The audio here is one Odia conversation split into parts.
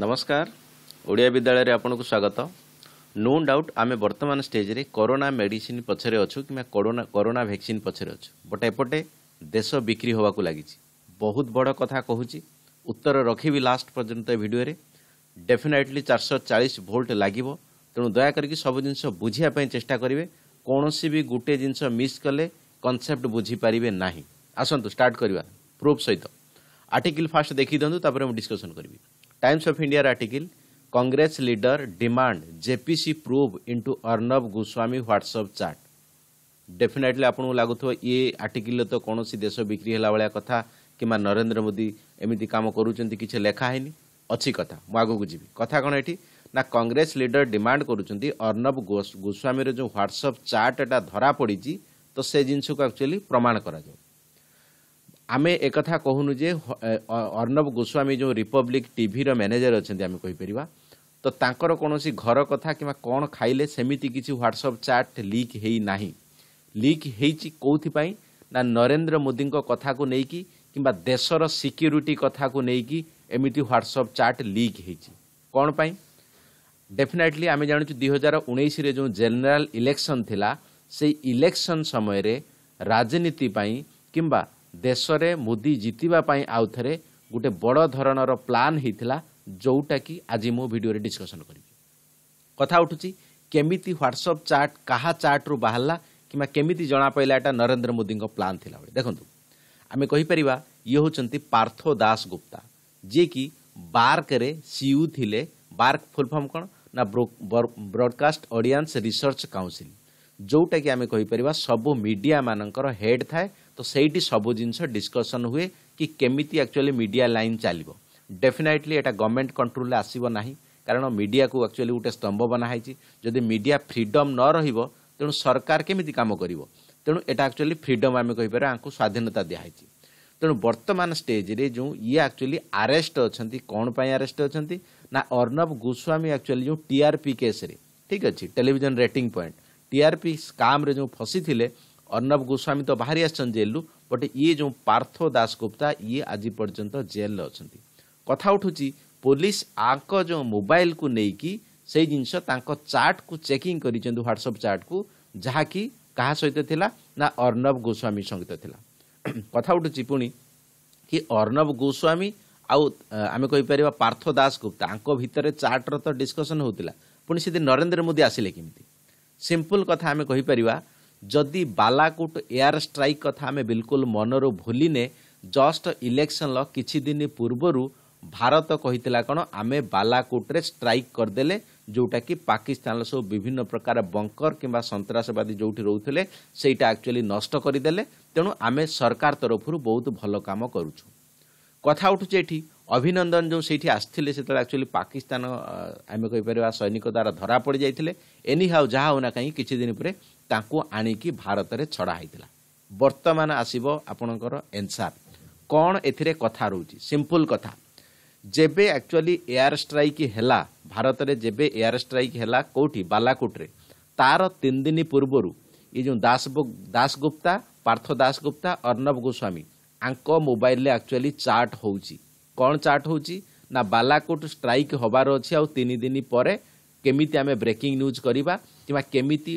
ନମସ୍କାର ଓଡ଼ିଆ ବିଦ୍ୟାଳୟରେ ଆପଣଙ୍କୁ ସ୍ୱାଗତ ନୋ ଡାଉଟ୍ ଆମେ ବର୍ତ୍ତମାନ ଷ୍ଟେଜ୍ରେ କରୋନା ମେଡ଼ିସିନ୍ ପଛରେ ଅଛୁ କିମ୍ବା କରୋନା କରୋନା ଭ୍ୟାକ୍ସିନ୍ ପଛରେ ଅଛୁ ବଟ୍ ଏପଟେ ଦେଶ ବିକ୍ରି ହେବାକୁ ଲାଗିଛି ବହୁତ ବଡ଼ କଥା କହୁଛି ଉତ୍ତର ରଖିବି ଲାଷ୍ଟ ପର୍ଯ୍ୟନ୍ତ ଏ ଭିଡ଼ିଓରେ ଡେଫିନେଟ୍ଲି ଚାରିଶହ ଚାଳିଶ ଭୋଲ୍ଟ ଲାଗିବ ତେଣୁ ଦୟାକରିକି ସବୁ ଜିନିଷ ବୁଝିବା ପାଇଁ ଚେଷ୍ଟା କରିବେ କୌଣସି ବି ଗୋଟିଏ ଜିନିଷ ମିସ୍ କଲେ କନସେପ୍ଟ ବୁଝିପାରିବେ ନାହିଁ ଆସନ୍ତୁ ଷ୍ଟାର୍ଟ କରିବା ପ୍ରୁଫ୍ ସହିତ ଆର୍ଟିକିଲ୍ ଫାଷ୍ଟ ଦେଖିଦିଅନ୍ତୁ ତାପରେ ମୁଁ ଡିସ୍କସନ୍ କରିବି Times of India article Congress leader demand JPC probe into Arnab Goswami WhatsApp chat. Definitely ଆପଣଙ୍କୁ ଲାଗୁଥିବ ଇଏ ଆର୍ଟିକିଲରେ ତ କୌଣସି ଦେଶ ବିକ୍ରି ହେଲା ଭଳିଆ କଥା କିମ୍ବା ନରେନ୍ଦ୍ର ମୋଦି ଏମିତି କାମ କରୁଛନ୍ତି କିଛି ଲେଖା ହେଇନି ଅଛି କଥା ମୁଁ ଆଗକୁ ଯିବି କଥା କ'ଣ ଏଠି ନା କଂଗ୍ରେସ ଲିଡର ଡିମାଣ୍ଡ କରୁଛନ୍ତି ଅର୍ଣ୍ଣବ ଗୋସ୍ୱାମୀର ଯେଉଁ ହ୍ୱାଟ୍ସଆପ୍ ଚାର୍ଟଟା ଧରା ପଡ଼ିଛି ତ ସେ ଜିନିଷକୁ ଆକ୍ଚୁଆଲି ପ୍ରମାଣ କରାଯାଉ ଆମେ ଏକଥା କହୁନୁ ଯେ ଅର୍ଣ୍ଣବ ଗୋସ୍ୱାମୀ ଯେଉଁ ରିପବ୍ଲିକ୍ ଟିଭିର ମ୍ୟାନେଜର ଅଛନ୍ତି ଆମେ କହିପାରିବା ତ ତାଙ୍କର କୌଣସି ଘର କଥା କିମ୍ବା କ'ଣ ଖାଇଲେ ସେମିତି କିଛି ହ୍ୱାଟ୍ସଅପ୍ ଚାଟ୍ ଲିକ୍ ହେଇନାହିଁ ଲିକ୍ ହେଇଛି କେଉଁଥିପାଇଁ ନା ନରେନ୍ଦ୍ର ମୋଦିଙ୍କ କଥାକୁ ନେଇକି କିମ୍ବା ଦେଶର ସିକ୍ୟୁରିଟି କଥାକୁ ନେଇକି ଏମିତି ହ୍ୱାଟ୍ସଅପ୍ ଚାଟ୍ ଲିକ୍ ହେଇଛି କ'ଣ ପାଇଁ ଡେଫିନେଟ୍ଲି ଆମେ ଜାଣିଛୁ ଦୁଇ ହଜାର ଉଣେଇଶରେ ଯେଉଁ ଜେନେରାଲ୍ ଇଲେକ୍ସନ୍ ଥିଲା ସେଇ ଇଲେକ୍ସନ୍ ସମୟରେ ରାଜନୀତି ପାଇଁ କିମ୍ବା ଦେଶରେ ମୋଦି ଜିତିବା ପାଇଁ ଆଉ ଥରେ ଗୋଟେ ବଡ଼ ଧରଣର ପ୍ଲାନ୍ ହେଇଥିଲା ଯେଉଁଟାକି ଆଜି ମୁଁ ଭିଡ଼ିଓରେ ଡିସ୍କସନ୍ କରିବି କଥା ଉଠୁଛି କେମିତି ହ୍ୱାଟ୍ସଅପ୍ ଚାଟ୍ କାହା ଚାଟ୍ରୁ ବାହାରିଲା କିମ୍ବା କେମିତି ଜଣାପଡ଼ିଲା ଏଇଟା ନରେନ୍ଦ୍ର ମୋଦିଙ୍କ ପ୍ଲାନ୍ ଥିଲା ବୋଲି ଦେଖନ୍ତୁ ଆମେ କହିପାରିବା ଇଏ ହେଉଛନ୍ତି ପାର୍ଥ ଦାସ ଗୁପ୍ତା ଯିଏକି ବାର୍କରେ ସିୟୁ ଥିଲେ ବାର୍କ ଫୁଲଫର୍ମ କ'ଣ ନା ବ୍ରଡ଼କାଷ୍ଟ ଅଡ଼ିଆନ୍ସ ରିସର୍ଚ୍ଚ କାଉନସିଲ୍ ଯେଉଁଟାକି ଆମେ କହିପାରିବା ସବୁ ମିଡ଼ିଆମାନଙ୍କର ହେଡ଼୍ ଥାଏ ତ ସେଇଠି ସବୁ ଜିନିଷ ଡିସ୍କସନ୍ ହୁଏ କି କେମିତି ଆକ୍ଚୁଆଲି ମିଡ଼ିଆ ଲାଇନ୍ ଚାଲିବ ଡେଫିନାଇଟଲି ଏଇଟା ଗଭର୍ଣ୍ଣମେଣ୍ଟ କଣ୍ଟ୍ରୋଲ୍ରେ ଆସିବ ନାହିଁ କାରଣ ମିଡ଼ିଆକୁ ଆକ୍ଚୁଆଲି ଗୋଟେ ସ୍ତମ୍ଭ ବନା ହେଇଛି ଯଦି ମିଡ଼ିଆ ଫ୍ରିଡମ୍ ନ ରହିବ ତେଣୁ ସରକାର କେମିତି କାମ କରିବ ତେଣୁ ଏଇଟା ଆକ୍ଚୁଆଲି ଫ୍ରିଡମ୍ ଆମେ କହିପାରିବା ଆଙ୍କୁ ସ୍ୱାଧୀନତା ଦିଆହେଇଛି ତେଣୁ ବର୍ତ୍ତମାନ ଷ୍ଟେଜ୍ରେ ଯେଉଁ ଇଏ ଆକ୍ଚୁଆଲି ଆରେଷ୍ଟ ଅଛନ୍ତି କ'ଣ ପାଇଁ ଆରେଷ୍ଟ ଅଛନ୍ତି ନା ଅର୍ଣ୍ଣବ ଗୋସ୍ୱାମୀ ଆକ୍ଚୁଆଲି ଯେଉଁ ଟିଆର୍ପି କେସ୍ରେ ଠିକ୍ ଅଛି ଟେଲିଭିଜନ୍ ରେଟିଂ ପଏଣ୍ଟ ଟିଆର୍ପି ସ୍କାମ୍ରେ ଯେଉଁ ଫସିଥିଲେ ଅର୍ଣ୍ଣବ ଗୋସ୍ୱାମୀ ତ ବାହାରି ଆସିଛନ୍ତି ଜେଲ୍ରୁ ବଟ୍ ଇଏ ଯେଉଁ ପାର୍ଥ ଦାସ ଗୁପ୍ତା ଇଏ ଆଜି ପର୍ଯ୍ୟନ୍ତ ଜେଲ୍ରେ ଅଛନ୍ତି କଥା ଉଠୁଛି ପୋଲିସ ଆଙ୍କ ଯେଉଁ ମୋବାଇଲକୁ ନେଇକି ସେଇ ଜିନିଷ ତାଙ୍କ ଚାଟ୍କୁ ଚେକିଂ କରିଛନ୍ତି ହ୍ୱାଟ୍ସଅପ୍ ଚାର୍ଟକୁ ଯାହାକି କାହା ସହିତ ଥିଲା ନା ଅର୍ଣ୍ଣବ ଗୋସ୍ୱାମୀ ସହିତ ଥିଲା କଥା ଉଠୁଛି ପୁଣି କି ଅର୍ଣ୍ଣବ ଗୋସ୍ୱାମୀ ଆଉ ଆମେ କହିପାରିବା ପାର୍ଥ ଦାସ ଗୁପ୍ତା ଆଙ୍କ ଭିତରେ ଚାଟ୍ର ତ ଡିସ୍କସନ୍ ହେଉଥିଲା ପୁଣି ସେଦିନ ନରେନ୍ଦ୍ର ମୋଦି ଆସିଲେ କେମିତି ସିମ୍ପଲ୍ କଥା ଆମେ କହିପାରିବା ଯଦି ବାଲାକୋଟ ଏୟାର ଷ୍ଟ୍ରାଇକ୍ କଥା ଆମେ ବିଲକୁଲ ମନରୁ ଭୁଲିନେ ଜଷ୍ଟ ଇଲେକ୍ସନର କିଛି ଦିନ ପୂର୍ବରୁ ଭାରତ କହିଥିଲା କ'ଣ ଆମେ ବାଲାକୋଟରେ ଷ୍ଟ୍ରାଇକ୍ କରିଦେଲେ ଯେଉଁଟାକି ପାକିସ୍ତାନର ସବୁ ବିଭିନ୍ନ ପ୍ରକାର ବଙ୍କର କିମ୍ବା ସନ୍ତାସବାଦୀ ଯେଉଁଠି ରହୁଥିଲେ ସେଇଟା ଆକ୍ଚୁଆଲି ନଷ୍ଟ କରିଦେଲେ ତେଣୁ ଆମେ ସରକାର ତରଫରୁ ବହୁତ ଭଲ କାମ କରୁଛୁ କଥା ଉଠୁଛି ଏଠି ଅଭିନନ୍ଦନ ଯେଉଁ ସେଇଠି ଆସିଥିଲେ ସେତେବେଳେ ଆକ୍ଚୁଆଲି ପାକିସ୍ତାନ ଆମେ କହିପାରିବା ସୈନିକ ଦ୍ୱାରା ଧରା ପଡ଼ିଯାଇଥିଲେ ଏନି ହାଉ ଯାହା ହେଉନା କାହିଁକି କିଛି ଦିନ ପରେ ତାଙ୍କୁ ଆଣିକି ଭାରତରେ ଛଡ଼ା ହେଇଥିଲା ବର୍ତ୍ତମାନ ଆସିବ ଆପଣଙ୍କର ଏନ୍ସାର୍ କ'ଣ ଏଥିରେ କଥା ରହୁଛି ସିମ୍ପଲ୍ କଥା ଯେବେ ଆକ୍ଚୁଆଲି ଏୟାର ଷ୍ଟ୍ରାଇକ୍ ହେଲା ଭାରତରେ ଯେବେ ଏୟାର ଷ୍ଟ୍ରାଇକ୍ ହେଲା କେଉଁଠି ବାଲାକୋଟରେ ତାର ତିନି ଦିନ ପୂର୍ବରୁ ଏ ଯେଉଁ ଦାସ ଦାସଗୁପ୍ତା ପାର୍ଥ ଦାସଗୁପ୍ତା ଅର୍ଣ୍ଣବ ଗୋସ୍ୱାମୀ ଆଙ୍କ ମୋବାଇଲରେ ଆକ୍ଚୁଆଲି ଚାଟ୍ ହେଉଛି କ'ଣ ଚାର୍ଟ ହେଉଛି ନା ବାଲାକୋଟ ଷ୍ଟ୍ରାଇକ୍ ହେବାର ଅଛି ଆଉ ତିନି ଦିନ ପରେ କେମିତି ଆମେ ବ୍ରେକିଂ ନ୍ୟୁଜ୍ କରିବା କିମ୍ବା କେମିତି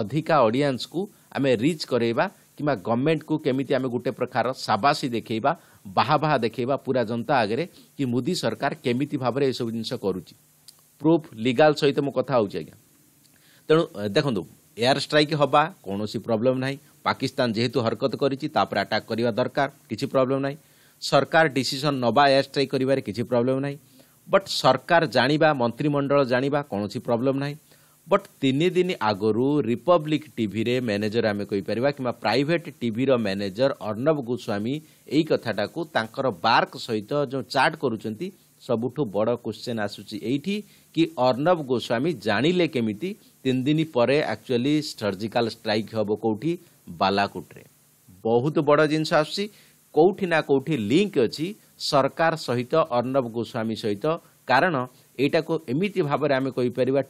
ଅଧିକା ଅଡ଼ିଏନ୍ସକୁ ଆମେ ରିଚ୍ କରାଇବା କିମ୍ବା ଗଭର୍ଣ୍ଣମେଣ୍ଟକୁ କେମିତି ଆମେ ଗୋଟେ ପ୍ରକାର ସାବାସୀ ଦେଖାଇବା ବାହା ବାହା ଦେଖାଇବା ପୁରା ଜନତା ଆଗରେ କି ମୋଦି ସରକାର କେମିତି ଭାବରେ ଏସବୁ ଜିନିଷ କରୁଛି ପ୍ରୁଫ୍ ଲିଗାଲ୍ ସହିତ ମୁଁ କଥା ହେଉଛି ଆଜ୍ଞା ତେଣୁ ଦେଖନ୍ତୁ ଏୟାର ଷ୍ଟ୍ରାଇକ୍ ହେବା କୌଣସି ପ୍ରୋବ୍ଲେମ୍ ନାହିଁ ପାକିସ୍ତାନ ଯେହେତୁ ହରକତ କରିଛି ତାପରେ ଆଟାକ୍ କରିବା ଦରକାର କିଛି ପ୍ରୋବ୍ଲେମ୍ ନାହିଁ ସରକାର ଡିସିସନ ନେବା ଏୟାର ଷ୍ଟ୍ରାଇକ୍ କରିବାରେ କିଛି ପ୍ରୋବ୍ଲେମ୍ ନାହିଁ ବଟ୍ ସରକାର ଜାଣିବା ମନ୍ତ୍ରିମଣ୍ଡଳ ଜାଣିବା କୌଣସି ପ୍ରୋବ୍ଲେମ୍ ନାହିଁ ବଟ୍ ତିନି ଦିନ ଆଗରୁ ରିପବ୍ଲିକ୍ ଟିଭିରେ ମ୍ୟାନେଜର ଆମେ କହିପାରିବା କିମ୍ବା ପ୍ରାଇଭେଟ୍ ଟିଭିର ମ୍ୟାନେଜର ଅର୍ଣ୍ଣବ ଗୋସ୍ୱାମୀ ଏହି କଥାଟାକୁ ତାଙ୍କର ବାର୍କ ସହିତ ଯେଉଁ ଚାଟ୍ କରୁଛନ୍ତି ସବୁଠୁ ବଡ଼ କ୍ୱେଶ୍ଚେନ୍ ଆସୁଛି ଏଇଠି କି ଅର୍ଣ୍ଣବ ଗୋସ୍ୱାମୀ ଜାଣିଲେ କେମିତି ତିନି ଦିନ ପରେ ଆକ୍ଚୁଆଲି ସର୍ଜିକାଲ୍ ଷ୍ଟ୍ରାଇକ୍ ହେବ କେଉଁଠି ବାଲାକୋଟରେ ବହୁତ ବଡ଼ ଜିନିଷ ଆସୁଛି कौटिना ना कौटि लिंक अच्छी सरकार सहित अर्णव गोस्वामी सहित कारण यटा को एमती भाव में आम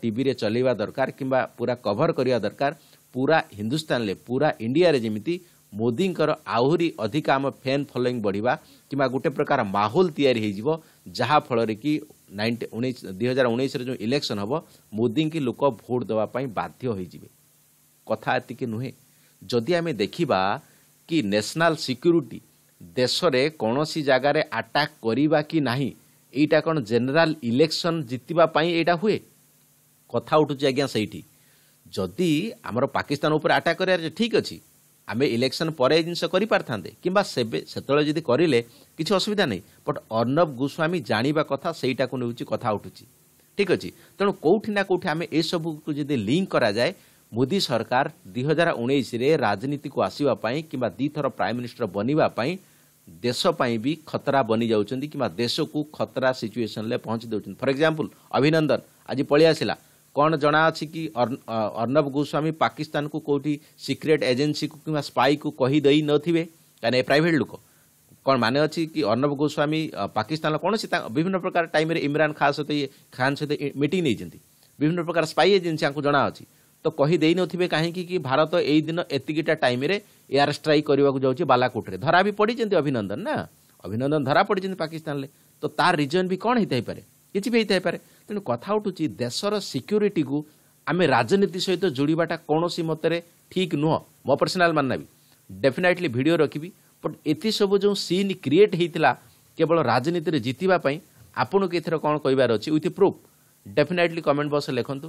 टीवी रे चलवा दरकार कि पूरा कभर करवा दरकार पूरा हिंदुस्तान में पूरा इंडिया जमी मोदी आहरी अधिक आम फैन फलोईंग बढ़ा कि गोटे प्रकार महोल या जहाँफल कि नाइंटी दुईार उन्नीस जो इलेक्शन हम मोदी की लोक भोट दवापी बाध्य कथा एति नुहे जदि आम देखा कि नेशनल सिक्यूरीटी ଦେଶରେ କୌଣସି ଜାଗାରେ ଆଟାକ୍ କରିବା କି ନାହିଁ ଏଇଟା କ'ଣ ଜେନେରାଲ ଇଲେକ୍ସନ୍ ଜିତିବା ପାଇଁ ଏଇଟା ହୁଏ କଥା ଉଠୁଛି ଆଜ୍ଞା ସେଇଠି ଯଦି ଆମର ପାକିସ୍ତାନ ଉପରେ ଆଟାକ୍ କରିବାର ଠିକ୍ ଅଛି ଆମେ ଇଲେକ୍ସନ୍ ପରେ ଏ ଜିନିଷ କରିପାରିଥାନ୍ତେ କିମ୍ବା ସେବେ ସେତେବେଳେ ଯଦି କରିଲେ କିଛି ଅସୁବିଧା ନାହିଁ ବଟ୍ ଅର୍ଣ୍ଣବ ଗୋସ୍ୱାମୀ ଜାଣିବା କଥା ସେଇଟାକୁ ନେଉଛି କଥା ଉଠୁଛି ଠିକ୍ ଅଛି ତେଣୁ କେଉଁଠି ନା କେଉଁଠି ଆମେ ଏସବୁକୁ ଯଦି ଲିଙ୍କ୍ କରାଯାଏ ମୋଦି ସରକାର ଦୁଇ ହଜାର ଉଣେଇଶରେ ରାଜନୀତିକୁ ଆସିବା ପାଇଁ କିମ୍ବା ଦୁଇଥର ପ୍ରାଇମ୍ ମିନିଷ୍ଟର ବନିବା ପାଇଁ ଦେଶ ପାଇଁ ବି ଖତରା ବନିଯାଉଛନ୍ତି କିମ୍ବା ଦେଶକୁ ଖତରା ସିଚୁଏସନ୍ରେ ପହଞ୍ଚି ଦେଉଛନ୍ତି ଫର୍ ଏକ୍ସାମ୍ପଲ୍ ଅଭିନନ୍ଦନ ଆଜି ପଳି ଆସିଲା କ'ଣ ଜଣା ଅଛି କି ଅର୍ଣ୍ଣବ ଗୋସ୍ୱାମୀ ପାକିସ୍ତାନକୁ କେଉଁଠି ସିକ୍ରେଟ୍ ଏଜେନ୍ସିକୁ କିମ୍ବା ସ୍ପାଇକୁ କହି ଦେଇନଥିବେ କାହିଁକି ଏ ପ୍ରାଇଭେଟ୍ ଲୋକ କ'ଣ ମାନେ ଅଛି କି ଅର୍ଣ୍ଣବ ଗୋସ୍ୱାମୀ ପାକିସ୍ତାନର କୌଣସି ବିଭିନ୍ନ ପ୍ରକାର ଟାଇମ୍ରେ ଇମ୍ରାନ୍ ଖାଁ ସହିତ ଖାନ୍ ସହିତ ମିଟିଂ ନେଇଛନ୍ତି ବିଭିନ୍ନ ପ୍ରକାର ସ୍ପାଇ ଏଜେନ୍ସି ଆଙ୍କୁ ଜଣା ଅଛି ତ କହି ଦେଇନଥିବେ କାହିଁକି କି ଭାରତ ଏଇ ଦିନ ଏତିକିଟା ଟାଇମ୍ରେ ଏୟାର ଷ୍ଟ୍ରାଇକ୍ କରିବାକୁ ଯାଉଛି ବାଲାକୋଟରେ ଧରା ବି ପଡ଼ିଛନ୍ତି ଅଭିନନ୍ଦନ ନା ଅଭିନନ୍ଦନ ଧରା ପଡ଼ିଛନ୍ତି ପାକିସ୍ତାନରେ ତ ତା ରିଜନ୍ ବି କ'ଣ ହେଇଥାଇପାରେ କିଛି ବି ହେଇଥାଇପାରେ ତେଣୁ କଥା ଉଠୁଛି ଦେଶର ସିକ୍ୟୁରିଟିକୁ ଆମେ ରାଜନୀତି ସହିତ ଯୋଡ଼ିବାଟା କୌଣସି ମତରେ ଠିକ୍ ନୁହଁ ମୋ ପର୍ସନାଲ୍ ମାନନା ବି ଡେଫିନାଇଟଲି ଭିଡ଼ିଓ ରଖିବି ବଟ୍ ଏଥିସବୁ ଯେଉଁ ସିନ୍ କ୍ରିଏଟ୍ ହେଇଥିଲା କେବଳ ରାଜନୀତିରେ ଜିତିବା ପାଇଁ ଆପଣଙ୍କୁ ଏଥିରେ କ'ଣ କହିବାର ଅଛି ୱିଥ୍ ପ୍ରୁଫ୍ ଡେଫିନାଇଟଲି କମେଣ୍ଟ ବକ୍ସରେ ଲେଖନ୍ତୁ